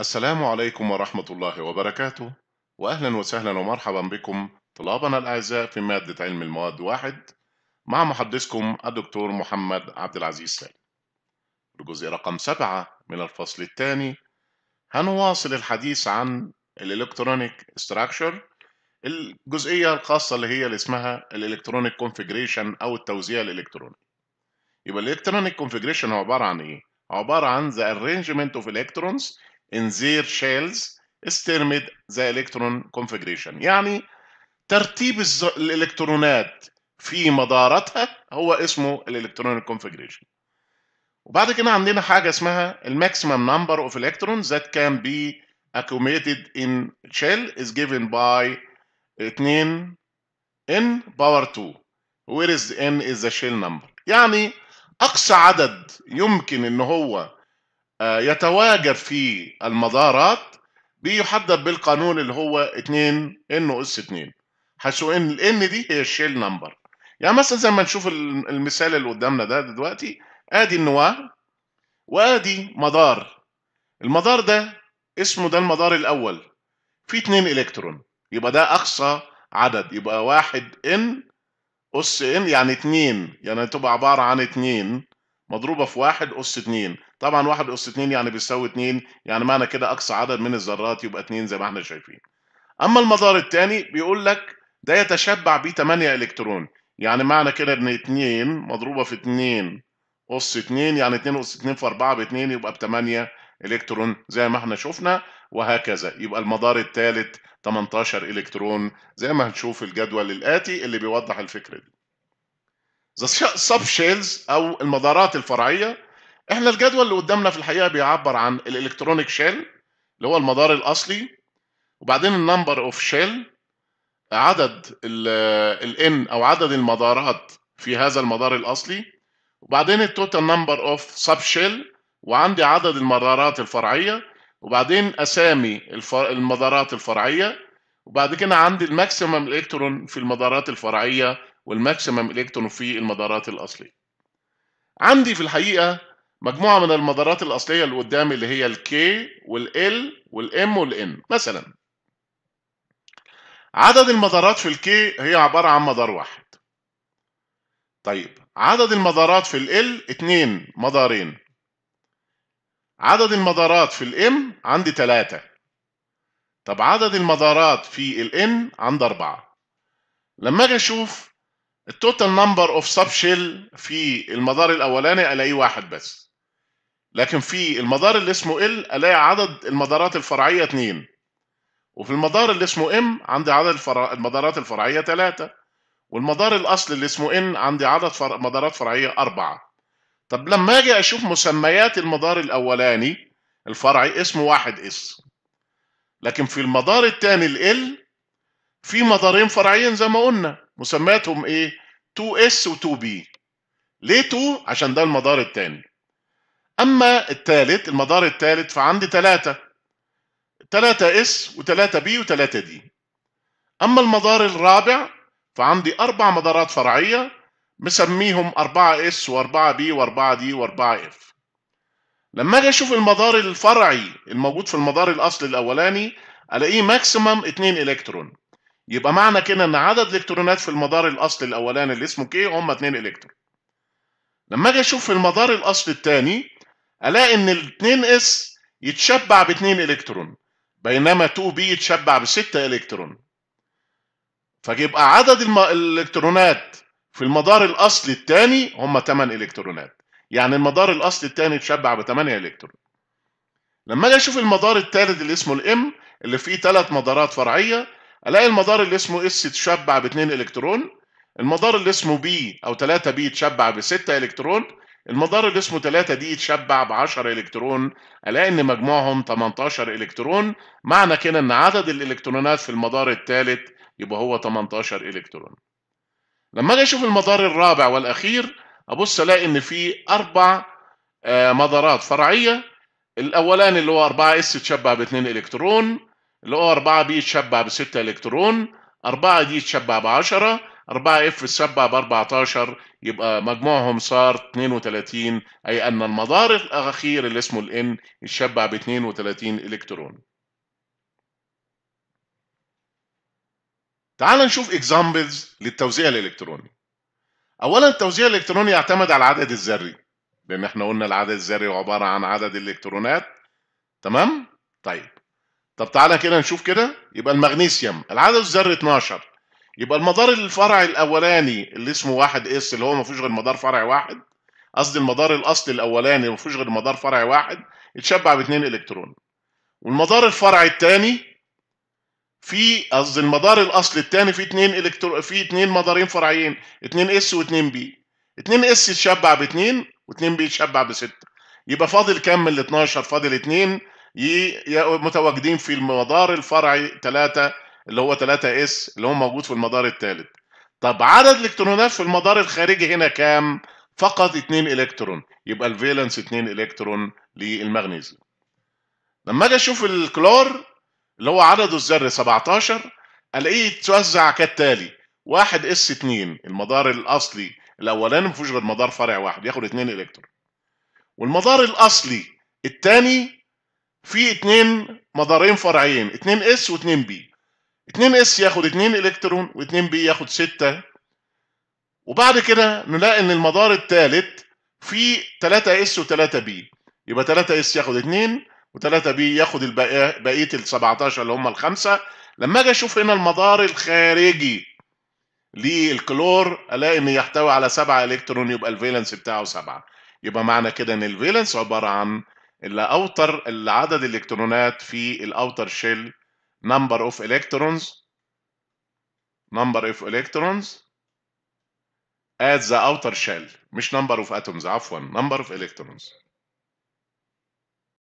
السلام عليكم ورحمة الله وبركاته وأهلا وسهلا ومرحبا بكم طلابنا الأعزاء في مادة علم المواد واحد مع محدثكم الدكتور محمد عبد العزيز سالم الجزء رقم سبعة من الفصل الثاني هنواصل الحديث عن الإلكترونيك ستراكشر الجزئية الخاصة اللي هي اللي اسمها الإلكترونيك كونفيجريشن أو التوزيع الإلكتروني يبقى الإلكترونيك كونفيجريشن هو عبارة عن إيه؟ عبارة عن the arrangement of electrons in their shells is termed the electron configuration يعني ترتيب الالكترونات في مداراتها هو اسمه الالكترونيك configuration وبعد كده عندنا حاجه اسمها الماكسيمم نمبر اوف الكترونز ذات كان بي accumulated in shell is given by 2 n power 2 where is the n is the shell number يعني اقصى عدد يمكن ان هو آه، يتواجد في المدارات بيحدد بالقانون اللي هو 2 ان اس 2 حيث ان الان دي هي الشيل نمبر يعني مثلا زي ما نشوف المثال اللي قدامنا ده دلوقتي ادي النواه وادي مدار المدار ده اسمه ده المدار الاول فيه 2 الكترون يبقى ده اقصى عدد يبقى 1 ان اس ان يعني 2 يعني تبقى عباره عن 2 مضروبه في 1 اس 2 طبعا 1 اس 2 يعني بيساوي 2 يعني معنى كده اقصى عدد من الذرات يبقى 2 زي ما احنا شايفين اما المدار الثاني بيقول لك ده يتشبع ب 8 الكترون يعني معنى كده ان 2 مضروبه في 2 اس 2 يعني 2 اس 2 في 4 ب 2 يبقى ب 8 الكترون زي ما احنا شفنا وهكذا يبقى المدار الثالث 18 الكترون زي ما هنشوف الجدول الاتي اللي بيوضح الفكره دي ذا سب شيلز او المدارات الفرعيه احنا الجدول اللي قدامنا في الحقيقه بيعبر عن الالكترونيك شيل اللي هو المدار الاصلي وبعدين النمبر اوف شيل عدد الان او عدد المدارات في هذا المدار الاصلي وبعدين التوتال نمبر اوف سب شيل وعندي عدد المدارات الفرعيه وبعدين اسامي المدارات الفرعيه وبعد كده عندي الماكسيمم الكترون في المدارات الفرعيه والماكسيمم الكترون في المدارات الاصليه عندي في الحقيقه مجموعه من المدارات الاصليه اللي قدامي اللي هي الكي والال والام والان مثلا عدد المدارات في الكي هي عباره عن مدار واحد طيب عدد المدارات في ال اتنين مدارين عدد المدارات في الام عندي تلاتة طب عدد المدارات في الان عندي أربعة لما اجي اشوف التوتال نمبر اوف سب شيل في المدار الاولاني الاقيه واحد بس لكن في المدار اللي اسمه ال الاقي عدد المدارات الفرعيه اثنين وفي المدار اللي اسمه ام عندي عدد الفرع... المدارات الفرعيه ثلاثه والمدار الاصلي اللي اسمه ان عندي عدد فر... مدارات فرعيه اربعه طب لما اجي اشوف مسميات المدار الاولاني الفرعي اسمه واحد اس لكن في المدار الثاني ال في مدارين فرعيين زي ما قلنا مسمياتهم ايه 2s و2b ليه 2 عشان ده المدار الثاني اما الثالث المدار الثالث فعندي 3 3 اس و3 بي و3 دي اما المدار الرابع فعندي اربع مدارات فرعيه مسميهم 4 اس و4 بي و4 دي و4 اف لما اجي اشوف المدار الفرعي الموجود في المدار الاصلي الاولاني الاقيه ماكسيمم 2 الكترون يبقى معنى كده ان عدد الالكترونات في المدار الاصلي الاولاني اللي اسمه كي هم 2 الكترون لما اجي اشوف في المدار الاصلي الثاني الاقي ان ال 2 اس يتشبع ب 2 الكترون بينما 2 بي يتشبع ب 6 الكترون فيبقى عدد الالكترونات في المدار الاصلي الثاني هم 8 الكترونات يعني المدار الاصلي الثاني يتشبع ب 8 الكترون لما اجي اشوف المدار الثالث اللي اسمه الام اللي فيه ثلاث مدارات فرعيه الاقي المدار اللي اسمه اس تشبع ب 2 الكترون المدار اللي اسمه بي او 3 بي تشبع ب 6 الكترون المدار اللي اسمه 3 دي تشبع ب 10 الكترون الاقي ان مجموعهم 18 الكترون معنى كده ان عدد الالكترونات في المدار الثالث يبقى هو 18 الكترون لما اجي اشوف المدار الرابع والاخير ابص الاقي ان في اربع آه، مدارات فرعيه الاولاني اللي هو 4 اس تشبع ب 2 الكترون اللي هو 4 بي تشبع ب 6 الكترون 4 دي تشبع ب 10 4 اف تشبع ب 14 يبقى مجموعهم صار 32 اي ان المدار الاخير اللي اسمه الان يتشبع ب 32 الكترون تعال نشوف اكزامبلز للتوزيع الالكتروني اولا التوزيع الالكتروني يعتمد على العدد الذري لان احنا قلنا العدد الذري عباره عن عدد الالكترونات تمام طيب طب تعالى كده نشوف كده يبقى المغنيسيوم العدد الذري 12 يبقى المدار الفرعي الاولاني اللي اسمه 1 اس اللي هو ما فيهوش غير مدار فرعي واحد قصدي المدار الاصلي الاولاني ما فيهوش غير مدار فرعي واحد اتشبع باثنين الكترون والمدار الفرعي الثاني في قصدي المدار الاصلي الثاني في اثنين الكترو في اثنين مدارين فرعيين 2 اس و2 بي 2 اس اتشبع ب2 و2 بي اتشبع ب6 يبقى فاضل كام من ال 12 فاضل 2 متواجدين في المدار الفرعي 3 اللي هو 3 اس اللي هو موجود في المدار الثالث طب عدد الالكترونات في المدار الخارجي هنا كام فقط 2 الكترون يبقى الفالنس 2 الكترون للمغنيسيوم لما اجي اشوف الكلور اللي هو عدده الذري 17 الاقيه يتوزع كالتالي 1 اس 2 المدار الاصلي الاولاني ما فيهوش غير مدار فرع واحد ياخد 2 الكترون والمدار الاصلي الثاني في اتنين مدارين فرعيين اتنين اس واتنين بي اتنين اس ياخد اتنين الكترون واتنين بي ياخد ستة وبعد كده نلاقي ان المدار التالت فيه تلاتة اس وتلاتة بي يبقى تلاتة اس ياخد اتنين وتلاتة بي ياخد البقية بقية ال 17 اللي هم الخمسة لما اجي اشوف هنا المدار الخارجي للكلور الاقي ان يحتوي على سبعة الكترون يبقى الفيلنس بتاعه سبعة يبقى معنى كده ان الفيلنس عبارة عن الاوتر عدد الالكترونات في الاوتر شيل number of electrons number of electrons at the outer shell مش number of atoms عفوا number of electrons